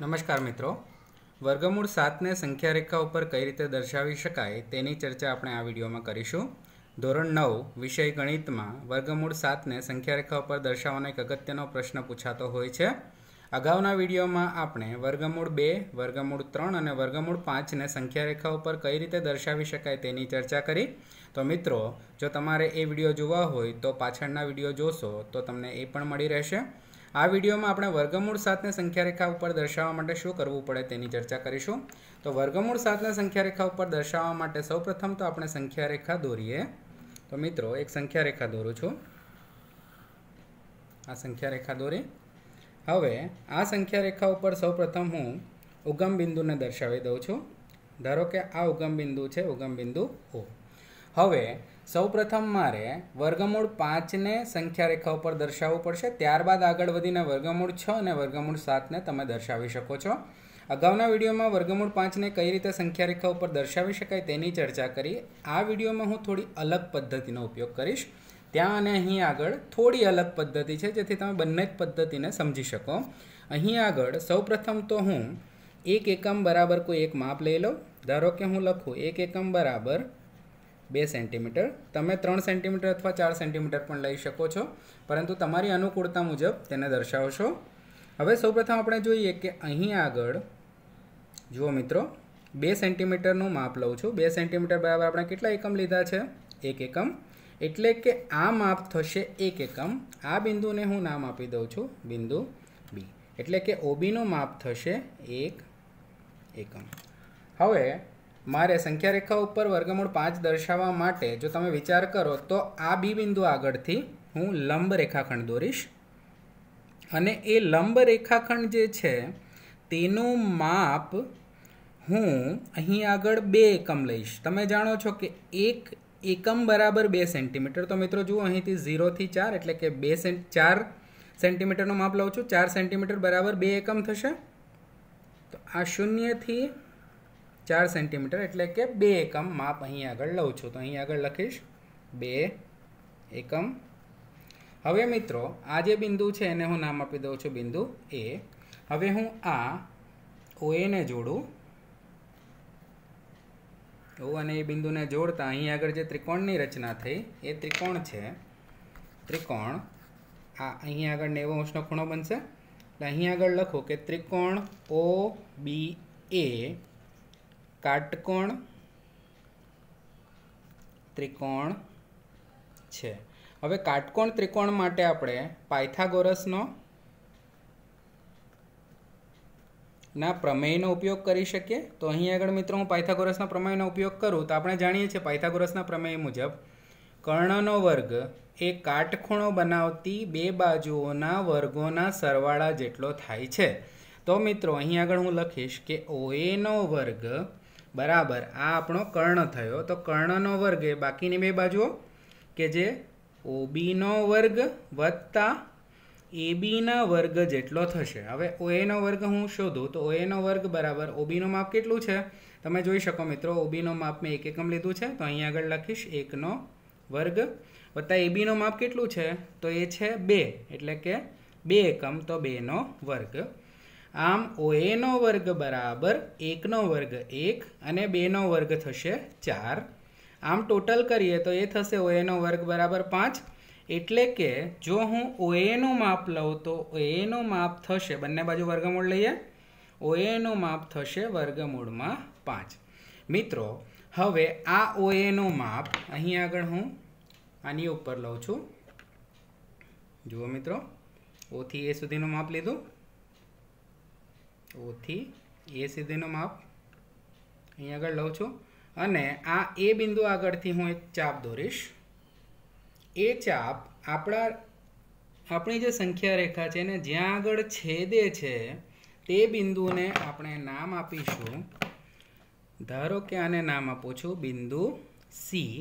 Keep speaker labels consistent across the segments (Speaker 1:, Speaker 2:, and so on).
Speaker 1: નમસ્કાર મિત્રો વર્ગમૂળ સાતને સંખ્યા રેખા ઉપર કઈ રીતે દર્શાવી શકાય તેની ચર્ચા આપણે આ વિડીયોમાં કરીશું ધોરણ નવ વિષય ગણિતમાં વર્ગમૂળ સાતને સંખ્યા રેખા ઉપર દર્શાવવાનો એક અગત્યનો પ્રશ્ન પૂછાતો હોય છે અગાઉના વિડીયોમાં આપણે વર્ગમૂળ બે વર્ગમૂળ ત્રણ અને વર્ગમૂળ પાંચને સંખ્યા રેખા ઉપર કઈ રીતે દર્શાવી શકાય તેની ચર્ચા કરી તો મિત્રો જો તમારે એ વિડીયો જોવા હોય તો પાછળના વિડીયો જોશો તો તમને એ પણ મળી રહેશે આ વિડીયોમાં આપણે વર્ગમૂળ સાતને સંખ્યારેખા ઉપર દર્શાવવા માટે શું કરવું પડે તેની ચર્ચા કરીશું તો વર્ગમૂળ સાતને સંખ્યારેખા ઉપર દર્શાવવા માટે સૌપ્રથમ તો આપણે સંખ્યારેખા દોરીએ તો મિત્રો એક સંખ્યારેખા દોરું છું આ સંખ્યારેખા દોરી હવે આ સંખ્યારેખા ઉપર સૌપ્રથમ હું ઉગમ બિંદુને દર્શાવી દઉં છું ધારો કે આ ઉગમ બિંદુ છે ઉગમ બિંદુ ઓ હવે સૌપ્રથમ મારે વર્ગમૂળ પાંચને સંખ્યા રેખા ઉપર દર્શાવવું પડશે ત્યારબાદ આગળ વધીને વર્ગમૂળ છ અને વર્ગમૂળ સાતને તમે દર્શાવી શકો છો અગાઉના વિડીયોમાં વર્ગમૂળ પાંચને કઈ રીતે સંખ્યા રેખા ઉપર દર્શાવી શકાય તેની ચર્ચા કરી આ વિડીયોમાં હું થોડી અલગ પદ્ધતિનો ઉપયોગ કરીશ ત્યાં અને અહીં આગળ થોડી અલગ પદ્ધતિ છે જેથી તમે બંને જ પદ્ધતિને સમજી શકો અહીં આગળ સૌપ્રથમ તો હું એક એકમ બરાબર કોઈ એક માપ લઈ લઉં ધારો કે હું લખું એક એકમ બરાબર બે સેન્ટીમીટર તમે ત્રણ સેન્ટીમીટર અથવા ચાર સેન્ટીમીટર પણ લઈ શકો છો પરંતુ તમારી અનુકૂળતા મુજબ તેને દર્શાવશો હવે સૌપ્રથમ આપણે જોઈએ કે અહીં આગળ જુઓ મિત્રો બે સેન્ટીમીટરનું માપ લઉં છું બે સેન્ટીમીટર બરાબર આપણે કેટલા એકમ લીધા છે એક એકમ એટલે કે આ માપ થશે એક એકમ આ બિંદુને હું નામ આપી દઉં છું બિંદુ બી એટલે કે ઓબીનું માપ થશે એક એકમ હવે મારે સંખ્યા રેખા ઉપર વર્ગમૂળ પાંચ દર્શાવવા માટે જો તમે વિચાર કરો તો આ બી બિંદુ આગળથી હું લંબ રેખાખંડ દોરીશ અને એ લંબ રેખાખંડ જે છે તેનું માપ હું અહીં આગળ બે એકમ લઈશ તમે જાણો છો કે એક એકમ બરાબર બે સેન્ટીમીટર તો મિત્રો જુઓ અહીંથી ઝીરોથી ચાર એટલે કે બે સેન્ટ ચાર સેન્ટીમીટરનું માપ લઉં છું ચાર સેન્ટીમીટર બરાબર બે એકમ થશે તો આ શૂન્યથી ચાર સેન્ટીમીટર એટલે કે બે એકમ માપ અહીં આગળ લઉં છું તો અહીં આગળ લખીશ બે એકમ હવે મિત્રો આ જે બિંદુ છે એને હું નામ આપી દઉં છું બિંદુ એ હવે હું આ ઓ એને જોડું ઓ અને એ બિંદુને જોડતા અહીં આગળ જે ત્રિકોણની રચના થઈ એ ત્રિકોણ છે ત્રિકોણ આ અહીં આગળ નેવો અંશનો ખૂણો બનશે એટલે અહીં આગળ લખો કે ત્રિકોણ ઓ બી એ કાટકોણ ત્રિકોણ છે હવે કાટકોણ ત્રિકોણ માટે આપણે પાયથાગોરસનો ના પ્રમેયનો ઉપયોગ કરી શકીએ તો અહીં આગળ મિત્રો હું પાયથાગોરસના પ્રમેયનો ઉપયોગ કરું તો આપણે જાણીએ છીએ પાયથાગોરસના પ્રમેય મુજબ કર્ણનો વર્ગ એ કાટખૂણો બનાવતી બે બાજુઓના વર્ગોના સરવાળા જેટલો થાય છે તો મિત્રો અહીં આગળ હું લખીશ કે ઓએનો વર્ગ બરાબર આ આપણો કર્ણ થયો તો કર્ણનો વર્ગ એ બાકીની બે બાજુઓ કે જે ઓબીનો વર્ગ વત્તા એબીના વર્ગ જેટલો થશે હવે ઓએનો વર્ગ હું શોધું તો ઓએનો વર્ગ બરાબર ઓબીનો માપ કેટલું છે તમે જોઈ શકો મિત્રો ઓબીનો માપ મેં એક એકમ લીધું છે તો અહીં આગળ લખીશ એકનો વર્ગ વત્તા એબીનો માપ કેટલું છે તો એ છે બે એટલે કે બે એકમ તો બેનો વર્ગ આમ ઓએનો વર્ગ બરાબર એકનો વર્ગ એક અને બેનો વર્ગ થશે ચાર આમ ટોટલ કરીએ તો એ થશે ઓએનો વર્ગ બરાબર પાંચ એટલે કે જો હું ઓએનું માપ લઉં તો ઓએનું માપ થશે બંને બાજુ વર્ગમૂળ લઈએ ઓએનું માપ થશે વર્ગમૂળમાં પાંચ મિત્રો હવે આ ઓએનું માપ અહીં આગળ હું આની ઉપર લઉં છું જુઓ મિત્રો ઓથી એ સુધીનું માપ લીધું ઓથી એ સુધીનો માપ અહીં આગળ લઉં છું અને આ એ બિંદુ આગળથી હું એક ચાપ દોરીશ એ ચાપ આપણા આપણી જે સંખ્યા રેખા છે ને જ્યાં આગળ છેદે છે તે બિંદુને આપણે નામ આપીશું ધારો કે આને નામ આપું છું બિંદુ સી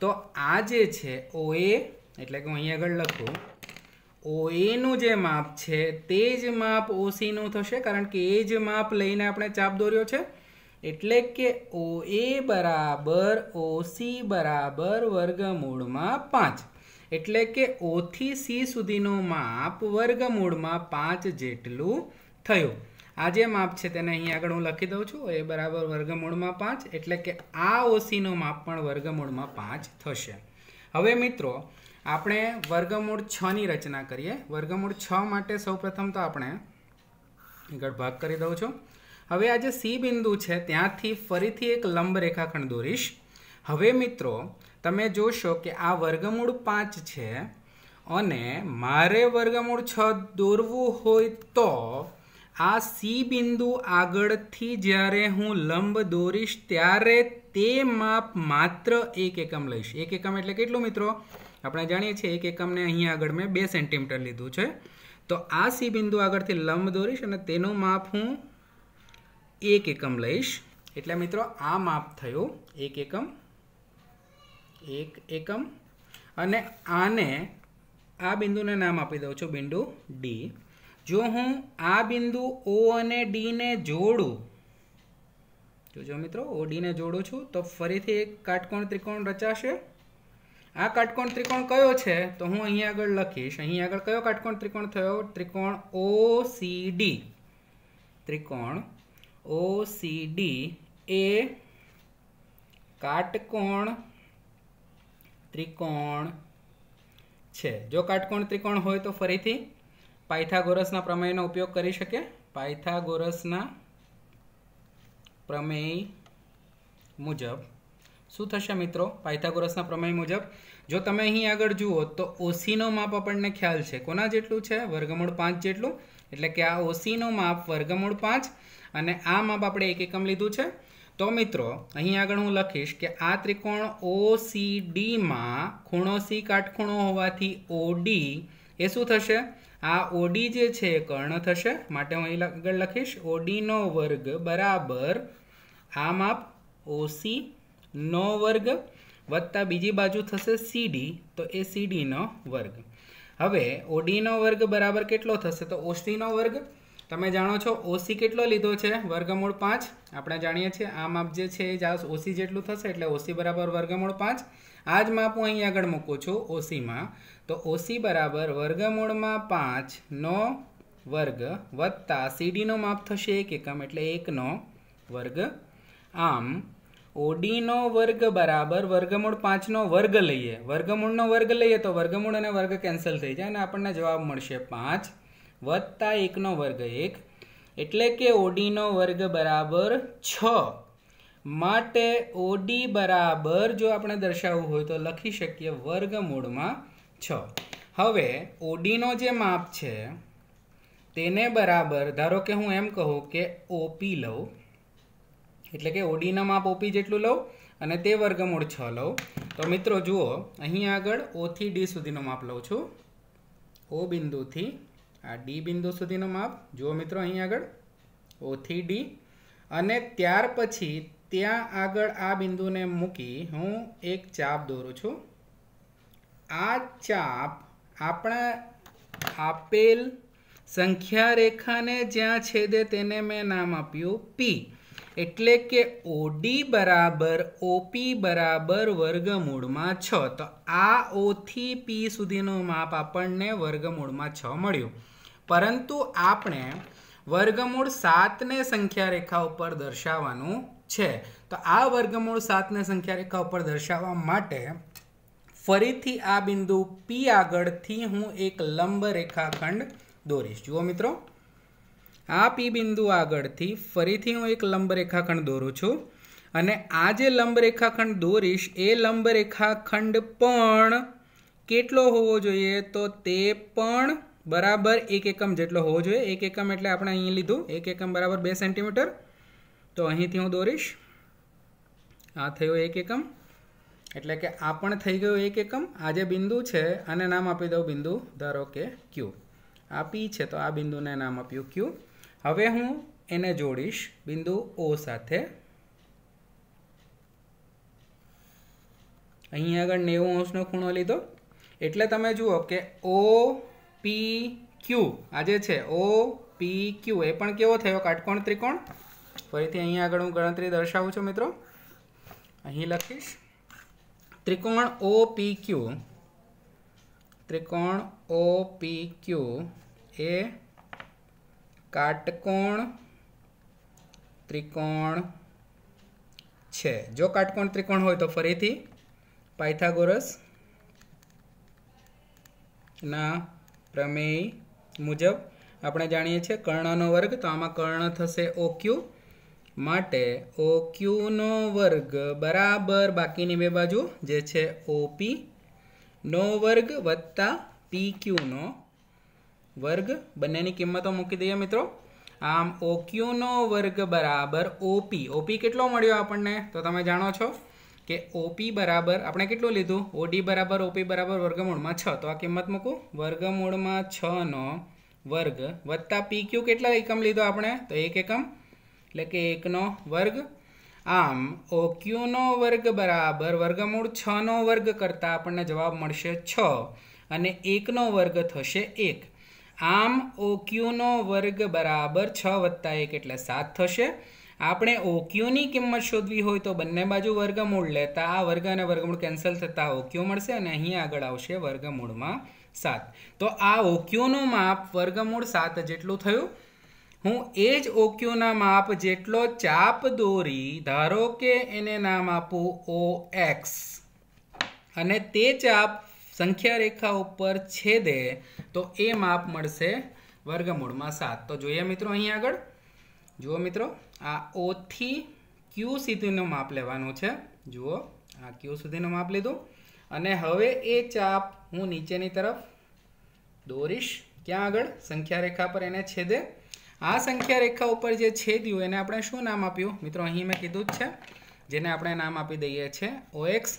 Speaker 1: તો આ જે છે ઓ એ એટલે કે હું અહીં આગળ લખું ઓએનું જે માપ છે તે જ માપ ઓસીનું થશે કારણ કે એ જ માપ લઈને આપણે ચાપ દોર્યો છે એટલે કે ઓ એ બરાબર ઓસી બરાબર વર્ગમૂળમાં પાંચ એટલે કે ઓથી સી સુધીનું માપ વર્ગમૂળમાં પાંચ જેટલું થયું આ જે માપ છે તેને અહીં આગળ હું લખી દઉં છું એ બરાબર વર્ગમૂળમાં પાંચ એટલે કે આ ઓસીનું માપ પણ વર્ગમૂળમાં પાંચ થશે હવે મિત્રો આપણે વર્ગમૂળ છની રચના કરીએ વર્ગમૂળ છ માટે સૌપ્રથમ તો આપણે આગળ ભાગ કરી દઉં છું હવે આ જે સી બિંદુ છે ત્યાંથી ફરીથી એક લંબ રેખાખંડ દોરીશ હવે મિત્રો તમે જોશો કે આ વર્ગમૂળ પાંચ છે અને મારે વર્ગમૂળ છ દોરવું હોય તો આ સી બિંદુ આગળથી જ્યારે હું લંબ દોરીશ ત્યારે તે માપ માત્ર એક એકમ લઈશ એક એકમ એટલે કેટલું મિત્રો આપણે જાણીએ છીએ એક એકમને અહીંયા આગળ મેં બે સેન્ટીમીટર લીધું છે તો આ સી બિંદુ આગળથી લંબ દોરીશ અને તેનું માપ હું એક એકમ લઈશ એટલે મિત્રો આ માપ થયું એક એકમ એક એકમ અને આને આ બિંદુને નામ આપી દઉં છું બિંદુ ડી જો હું આ બિંદુ ઓ અને ડીને જોડું જોજો મિત્રો ઓ ડીને જોડું છું તો ફરીથી એક કાટકોણ ત્રિકોણ રચાશે આ કાટકોણ ત્રિકોણ કયો છે તો હું અહીં આગળ લખીશ અહીં આગળ કયો કાટકોણ ત્રિકોણ થયો ત્રિકોણ ઓ ત્રિકોણ ઓ એ કાટકોણ ત્રિકોણ છે જો કાટકોણ ત્રિકોણ હોય તો ફરીથી પાયથાગોરસના પ્રમેયનો ઉપયોગ કરી શકે પાયથાગોરસના પ્રમેય મુજબ શું થશે મિત્રો પાયથાગોરસના પ્રમેય મુજબ જો તમે અહીં આગળ જુઓ તો ઓસીનો માપ આપણને ખ્યાલ છે કોના જેટલું છે વર્ગમૂળ પાંચ જેટલું એટલે કે આ ઓસીનો માપ વર્ગમૂળ પાંચ અને આ માપ આપણે એક એકમ લીધું છે તો મિત્રો અહીં આગળ હું લખીશ કે આ ત્રિકોણ ઓ સી ડીમાં ખૂણો સી કાટખૂણો હોવાથી ઓડી એ શું થશે આ ઓડી જે છે એ કર્ણ થશે માટે હું અહીં આગળ લખીશ ઓડીનો વર્ગ બરાબર આ માપ ઓસી નો વર્ગ વત્તા બીજી બાજુ થશે સીડી તો એ સીડીનો વર્ગ હવે ઓડીનો વર્ગ બરાબર કેટલો થશે તો ઓસીનો વર્ગ તમે જાણો છો ઓસી કેટલો લીધો છે વર્ગમૂળ પાંચ આપણે જાણીએ છીએ આ માપ જે છે એ ઓસી જેટલું થશે એટલે ઓસી બરાબર વર્ગમૂળ પાંચ આ જ માપ હું અહીં આગળ મૂકું છું ઓસીમાં તો ઓસી બરાબર વર્ગમૂળમાં પાંચ નો વર્ગ વત્તા સીડીનો માપ થશે એક એકમ એટલે એકનો વર્ગ આમ ઓડીનો વર્ગ બરાબર વર્ગમૂળ પાંચનો વર્ગ લઈએ વર્ગમૂળનો વર્ગ લઈએ તો વર્ગમૂળ અને વર્ગ કેન્સલ થઈ જાય અને આપણને જવાબ મળશે પાંચ વત્તા એકનો વર્ગ એક એટલે કે ઓડીનો વર્ગ બરાબર છ માટે ઓડી બરાબર જો આપણે દર્શાવવું હોય તો લખી શકીએ વર્ગમૂળમાં છ હવે ઓડીનો જે માપ છે તેને બરાબર ધારો કે હું એમ કહું કે ઓપી લઉં એટલે કે ઓડીના માપ ઓપી જેટલું લઉં અને તે વર્ગમૂળ છ લઉં તો મિત્રો જુઓ અહીં આગળ ઓથી ડી સુધીનો માપ લઉં છું ઓ બિંદુથી આ ડી બિંદુ સુધીનો માપ જુઓ મિત્રો અહીં આગળ ઓથી ડી અને ત્યાર પછી ત્યાં આગળ આ બિંદુને મૂકી હું એક ચાપ દોરું છું આ ચાપ આપણા આપેલ સંખ્યા રેખાને જ્યાં છેદે તેને મેં નામ આપ્યું પી એટલે કે ઓડી બરાબર ઓપી બરાબર વર્ગમૂળમાં છ તો આ ઓથી પી સુધીનું માપ આપણને વર્ગમૂળમાં છ મળ્યું પરંતુ આપણે વર્ગમૂળ સાતને સંખ્યા રેખા ઉપર દર્શાવવાનું છે તો આ વર્ગમૂળ સાતને સંખ્યા રેખા ઉપર દર્શાવવા માટે ફરીથી આ બિંદુ પી આગળથી હું એક લંબ રેખાખંડ દોરીશ જુઓ મિત્રો આ પી બિંદુ આગળથી ફરીથી હું એક લંબરેખાખંડ દોરું છું અને આ જે લંબ દોરીશ એ લંબરેખાખંડ પણ કેટલો હોવો જોઈએ તો તે પણ બરાબર એક એકમ જેટલો હોવો જોઈએ એક એકમ એટલે આપણે અહીં લીધું એક એકમ બરાબર બે સેન્ટીમીટર તો અહીંથી હું દોરીશ આ થયો એક એકમ એટલે કે આ પણ થઈ ગયો એક એકમ આ જે બિંદુ છે અને નામ આપી દઉં બિંદુ ધારો કે ક્યુ આ પી છે તો આ બિંદુને નામ આપ્યું ક્યુ હવે હું એને જોડીશ બિંદુ ઓ સાથે અહીં આગળ નેવું અંશનો ખૂણો લીધો એટલે તમે જુઓ કે ઓ પી ક્યુ આ જે છે ઓ પી ક્યુ એ પણ કેવો થયો કાટકોણ ત્રિકોણ ફરીથી અહીં આગળ હું ગણતરી દર્શાવું છું મિત્રો અહીં લખીશ ત્રિકોણ ઓ પી ક્યુ ત્રિકોણ ઓ પી ક્યુ એ કાટકોણ ત્રિકોણ છે જો કાટકોણ ત્રિકોણ હોય તો ફરીથી પાયથાગોરસ ના પ્રમેય મુજબ આપણે જાણીએ છીએ કર્ણનો વર્ગ તો આમાં કર્ણ થશે ઓક્યુ માટે ઓક્યુનો વર્ગ બરાબર બાકીની બે બાજુ જે છે ઓપી નો વર્ગ વત્તા પી ક્યુનો વર્ગ બંનેની કિંમતો મૂકી દઈએ મિત્રો આમ ઓક્યુનો વર્ગ બરાબર ઓપી ઓપી કેટલો મળ્યો આપણને તો તમે જાણો છો કે ઓપી બરાબર આપણે કેટલું લીધું ઓડી બરાબર ઓપી બરાબર વર્ગમૂળમાં છ તો આ કિંમત મૂકું વર્ગમૂળમાં છનો વર્ગ વત્તા પી ક્યુ કેટલા એકમ લીધો આપણે તો એક એકમ એટલે કે એકનો વર્ગ આમ ઓક્યુનો વર્ગ બરાબર વર્ગમૂળ છનો વર્ગ કરતાં આપણને જવાબ મળશે છ અને એકનો વર્ગ થશે એક આમ ઓક્યુનો વર્ગ બરાબર છ વત્તા એક એટલે સાત થશે આપણે ઓક્યુની કિંમત શોધવી હોય તો બંને બાજુ વર્ગમૂળ લેતા આ વર્ગ અને વર્ગમૂળ કેન્સલ થતાં ઓક્યુ મળશે અને અહીં આગળ આવશે વર્ગમૂળમાં સાત તો આ ઓક્યુનું માપ વર્ગમૂળ સાત જેટલું થયું હું એ જ ઓક્યુના માપ જેટલો ચાપ દોરી ધારો કે એને નામ આપું ઓ એક્સ અને તે ચાપ સંખ્યા રેખા ઉપર છેદે તો એ માપ મળશે વર્ગમૂળમાં સાત તો જોઈએ મિત્રો અહીં આગળ જુઓ મિત્રો આ ઓથી ક્યુ સુધીનું માપ લેવાનું છે જુઓ આ ક્યુ સુધીનું માપ લીધું અને હવે એ ચાપ હું નીચેની તરફ દોરીશ ક્યાં આગળ સંખ્યા રેખા પર એને છેદે આ સંખ્યા રેખા ઉપર જે છેદ્યું એને આપણે શું નામ આપ્યું મિત્રો અહીં મેં કીધું જ છે જેને આપણે નામ આપી દઈએ છીએ ઓએક્સ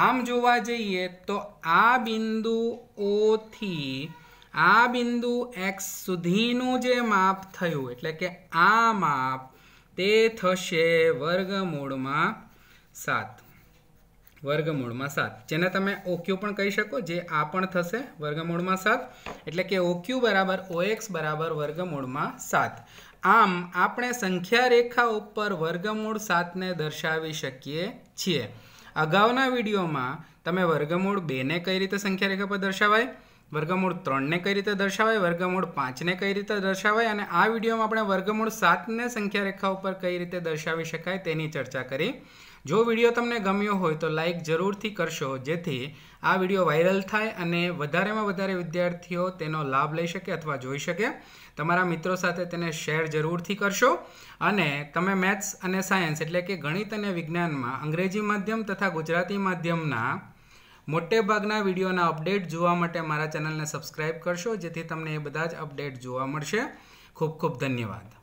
Speaker 1: આમ જોવા જઈએ તો આ બિંદુ ઓથી આ બિંદુ એક્સ સુધીનું જે માપ થયું એટલે કે આ માપ તે થશે વર્ગમૂળમાં સાત વર્ગમૂળમાં સાત જેને તમે ઓક્યુ પણ કહી શકો જે આ પણ થશે વર્ગમૂળમાં સાત એટલે કે ઓક્યુ બરાબર ઓએક્સ બરાબર વર્ગમૂળમાં સાત આમ આપણે સંખ્યા રેખા ઉપર વર્ગમૂળ સાતને દર્શાવી શકીએ છીએ અગાઉના વિડીયોમાં તમે વર્ગમૂળ બેને કઈ રીતે સંખ્યા રેખા પર દર્શાવાય વર્ગમૂળ ત્રણને કઈ રીતે દર્શાવાય વર્ગમૂળ પાંચને કઈ રીતે દર્શાવાય અને આ વિડીયોમાં આપણે વર્ગમૂળ સાતને સંખ્યા રેખા ઉપર કઈ રીતે દર્શાવી શકાય તેની ચર્ચા કરી જો વિડીયો તમને ગમ્યો હોય તો લાઈક જરૂરથી કરશો જેથી આ વિડીયો વાયરલ થાય અને વધારેમાં વધારે વિદ્યાર્થીઓ તેનો લાભ લઈ શકે અથવા જોઈ શકે તમારા મિત્રો સાથે તેને શેર જરૂરથી કરશો અને તમે મેથ્સ અને સાયન્સ એટલે કે ગણિત અને વિજ્ઞાનમાં અંગ્રેજી માધ્યમ તથા ગુજરાતી માધ્યમના મોટેભાગના વિડીયોના અપડેટ જોવા માટે મારા ચેનલને સબસ્ક્રાઈબ કરશો જેથી તમને એ બધા જ અપડેટ જોવા મળશે ખૂબ ખૂબ ધન્યવાદ